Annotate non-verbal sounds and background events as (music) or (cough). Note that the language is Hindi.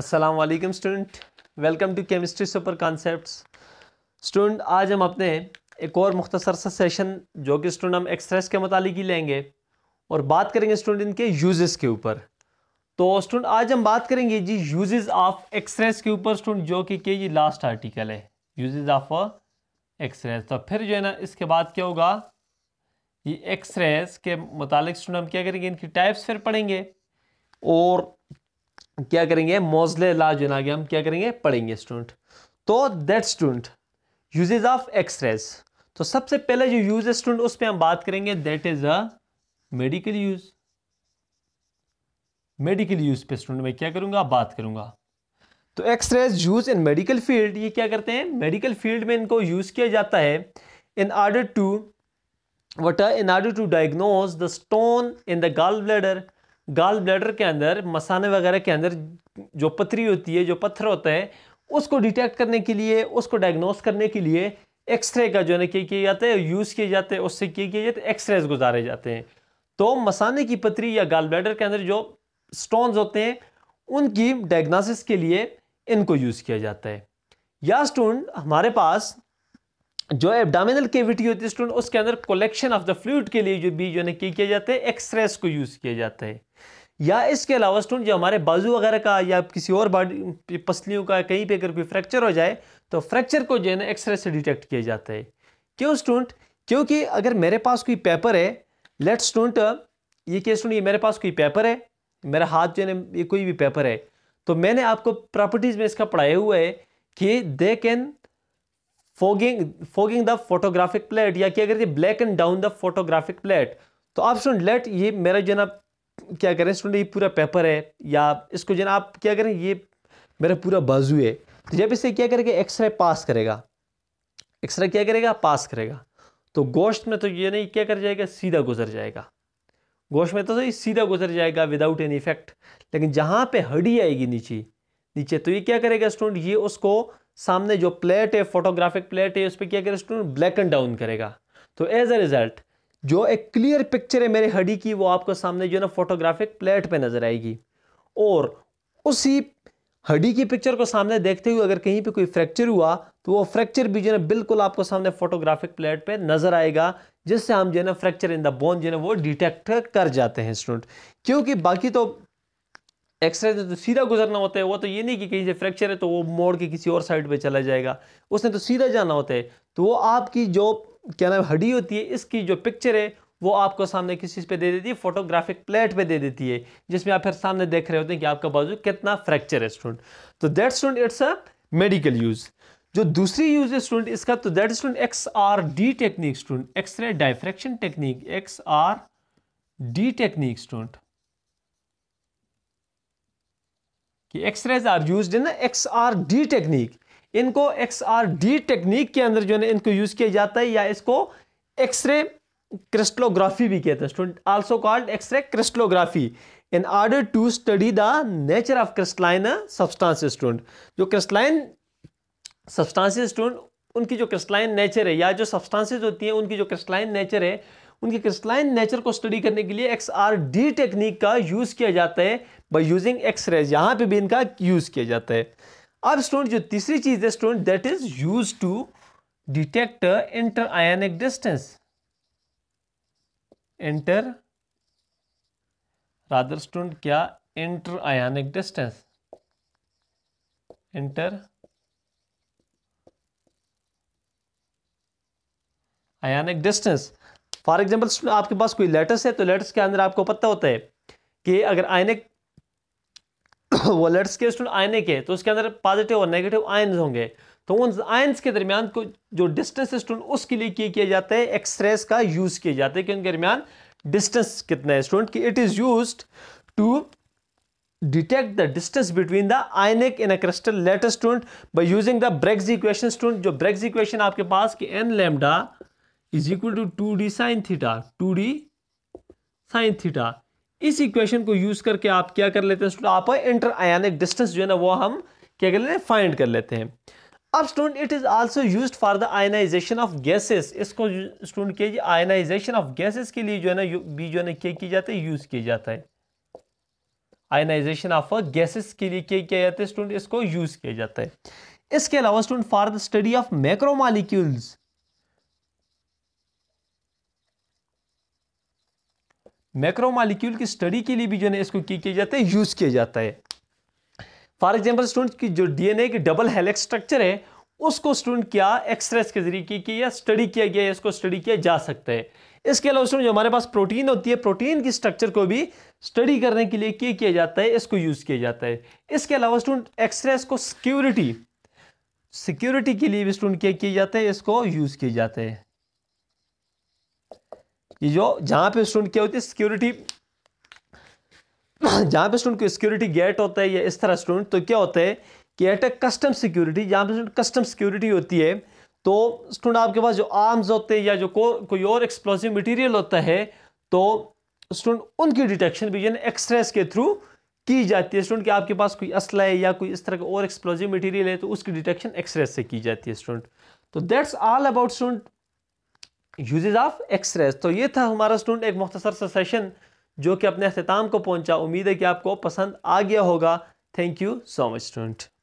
अस्सलाम वालेकुम student welcome to chemistry super concepts student आज हम अपने एक और मुख्तसर सा सेशन जो कि स्टूडेंट हम एक्सरेस के मतलब ही लेंगे और बात करेंगे स्टूडेंट इनके यूजेस के ऊपर तो स्टूडेंट आज हम बात करेंगे जी यूजेस ऑफ एक्सरेस के ऊपर स्टूडेंट जो कि ये लास्ट आर्टिकल है यूजेस ऑफ एक्सरेस तो फिर जो है ना इसके बाद क्या होगा ये एक्सरेस के मुतालिक स्टूडेंट हम क्या करेंगे इनकी टाइप्स फिर पढ़ेंगे और क्या करेंगे मोजले ला जो ना हम क्या करेंगे पढ़ेंगे स्टूडेंट तो that student usages of x rays तो सबसे पहले जो यूज है स्टूडेंट उस पर हम बात करेंगे that is a medical use medical use पे स्टूडेंट मैं क्या करूंगा बात करूंगा तो x rays use in medical field ये क्या करते हैं मेडिकल फील्ड में इनको यूज किया जाता है in order to what in order to diagnose the stone in the gallbladder gallbladder के अंदर मसाने वगैरह के अंदर जो पथरी होती है जो पत्थर होते हैं उसको डिटेक्ट करने के लिए उसको डायग्नोस करने के लिए एक्सरे का जो है क्या किया जाता है यूज़ किए जाते हैं उससे किए किए जाते हैं एक्सरेज गुजारे जाते हैं तो मसाने की पथरी या गाल ब्लैडर के अंदर जो स्टोन्स होते हैं उनकी डायग्नोसिस के लिए इनको यूज़ किया जाता है या स्टूडेंट हमारे पास जो एब्डामिनल केविटी होती है स्टूडेंट उसके अंदर कलेक्शन ऑफ द फ्लूड के लिए जो भी जो है किया जाता है एक्सरेस को यूज़ किया जाता है या इसके अलावा स्टूडेंट जो हमारे बाजू वगैरह का या किसी और बॉडी पसलियों का कहीं पे अगर कोई फ्रैक्चर हो जाए तो फ्रैक्चर को जो है ना एक्सरे से डिटेक्ट किया जाता है क्यों स्टूडेंट क्योंकि अगर मेरे पास कोई पेपर है लेट स्टूडेंट ये क्या स्टूडेंट ये मेरे पास कोई पेपर है मेरा हाथ जो है ना ये कोई भी पेपर है तो मैंने आपको प्रॉपर्टीज़ में इसका पढ़ाया हुआ है कि they can fogging fogging the photographic plate या क्या ये black and down the photographic plate तो आप स्टूडेंट लेट ये मेरा जो है ना क्या करें स्टूडेंट ये पूरा पेपर है या इसको जो आप क्या करें ये मेरा पूरा बाजू है तो जब इसे क्या करेगा एक्सरे पास करेगा एक्सरे क्या करेगा पास करेगा तो गोश्त में तो ये नहीं क्या कर जाएगा सीधा गुजर जाएगा गोश्त में तो सही सीधा गुजर जाएगा विदाउट एनी इफेक्ट लेकिन जहाँ पे हड्डी आएगी नीचे नीचे तो ये क्या करेगा स्टूडेंट ये उसको सामने जो प्लेट है फोटोग्राफिक प्लेट है उस पर क्या करेगा स्टूडेंट ब्लैक एंड डाउन करेगा तो एज अ रिजल्ट जो एक क्लियर पिक्चर है मेरे हड्डी की वो आपको सामने जो है ना फोटोग्राफिक प्लेट पे नज़र आएगी और उसी हड्डी की पिक्चर को सामने देखते हुए अगर कहीं पे कोई फ्रैक्चर हुआ तो वो फ्रैक्चर भी जो है ना बिल्कुल आपको सामने फोटोग्राफिक प्लेट पे नज़र आएगा जिससे हम जो है ना फ्रैक्चर इन द बोन जो है ना वो डिटेक्ट कर जाते हैं स्टूडेंट क्योंकि बाकी तो एक्सरे तो सीधा गुजरना होता है वो तो ये नहीं कि कहीं से फ्रैक्चर है तो वो मोड़ के किसी और साइड पे चला जाएगा उसने तो सीधा जाना होता है तो वो आपकी जो क्या नाम हड्डी होती है इसकी जो पिक्चर है वो आपको सामने किस चीज़ पे दे देती है फोटोग्राफिक प्लेट पे दे देती है जिसमें आप फिर सामने देख रहे होते हैं कि आपका बाजू कितना फ्रैक्चर है स्टूडेंट तो that student it's a medical use जो दूसरी यूज है स्टूडेंट इसका तो that student X R D technique student x ray diffraction technique X R D technique student x rays are use in X R D technique इनको एक्स आर डी टेक्निक के अंदर जो है इनको यूज़ किया जाता है या इसको एक्सरे क्रिस्टलोग्राफी भी कहते हैं student also called x ray crystallography in order to study the nature of crystalline substance student जो क्रिस्टलाइन सब्सटेंसेस स्टूडेंट उनकी जो क्रिस्टलाइन नेचर है या जो सब्सटांसिस होती हैं उनकी जो क्रिस्टलाइन नेचर है उनकी क्रिस्टलाइन नेचर को स्टडी करने के लिए एक्स आर डी टेक्निक का यूज़ किया जाता है बाई यूजिंग एक्सरेज यहाँ पे भी इनका यूज़ किया जाता है अब स्टूडेंट जो तीसरी चीज है student that is use to detect interionic distance inter rather student क्या interionic distance interionic distance for example आपके पास कोई लेटस है तो लेटस के अंदर आपको पता होता है कि अगर आयनिक (laughs) वॉलेट्स के स्टूडेंट आयने के तो उसके अंदर पॉजिटिव और नेगेटिव आयन्स होंगे तो उन आयन्स के दरमियान को जो डिस्टेंस स्टूडेंट उसके लिए क्या किया जाता है एक्सरेस का यूज़ किया जाता है कि उनके दरमियान डिस्टेंस कितना है स्टूडेंट कि it is use to detect the distance between the ionic in a crystal letter student by using the Bragg's equation student जो ब्रेक्स इक्वेशन आपके पास कि n lambda is equal to two d sine theta two d sine theta इस इक्वेशन को यूज करके आप क्या कर लेते हैं स्टूडेंट आप इंटर आयानिक डिस्टेंस जो है ना वो हम क्या कर लेते हैं फाइंड कर लेते हैं अब student it is also used for the ionization of gases इसको स्टूडेंट किया आयनाइजेशन ऑफ गैसेस के लिए जो है ना भी जो है ना क्या किया जाता है यूज किया जाता है आयनाइजेशन ऑफ गैसेस के लिए क्या किया जाता है स्टूडेंट इसको यूज किया जाता है इसके अलावा student for the study of macromolecules macromolecule की स्टडी के लिए भी जो है इसको किया जाता है यूज़ किया जाता है फॉर एग्जाम्पल स्टूडेंट की जो डीएनए की डबल हेलेक्स स्ट्रक्चर है उसको स्टूडेंट क्या एक्सरेस के जरिए की, या स्टडी किया गया इसको स्टडी किया जा सकता है इसके अलावा स्टूडेंट जो हमारे पास प्रोटीन होती है प्रोटीन की स्ट्रक्चर को भी स्टडी करने के लिए क्या किया जाता है इसको यूज़ किया जाता है इसके अलावा स्टूडेंट एक्सरेस को सिक्योरिटी सिक्योरिटी के लिए भी स्टूडेंट क्या किया जाता है इसको यूज़ किया जाता है कि जो जहां पे स्टूडेंट क्या होती है सिक्योरिटी जहां पे स्टूडेंट को सिक्योरिटी गेट होता है या इस तरह स्टूडेंट तो क्या होता है कि एट ए कस्टम सिक्योरिटी जहां पे स्टूडेंट कस्टम सिक्योरिटी होती है तो स्टूडेंट आपके पास जो आर्म्स होते हैं या जो को, कोई और एक्सप्लोसिव मटीरियल होता है तो स्टूडेंट उनकी डिटेक्शन भी यानी एक्सरेस के थ्रू की जाती है स्टूडेंट कि आपके पास कोई असला है या कोई इस तरह का और एक्सप्लोजिव मटेरियल है तो उसकी डिटेक्शन एक्सरेस से की जाती है स्टूडेंट तो that's all about student usages of x rays तो ये था हमारा स्टूडेंट एक मुख्तसर सा सेशन जो कि अपने अख्ताम को पहुंचा उम्मीद है कि आपको पसंद आ गया होगा thank you so much student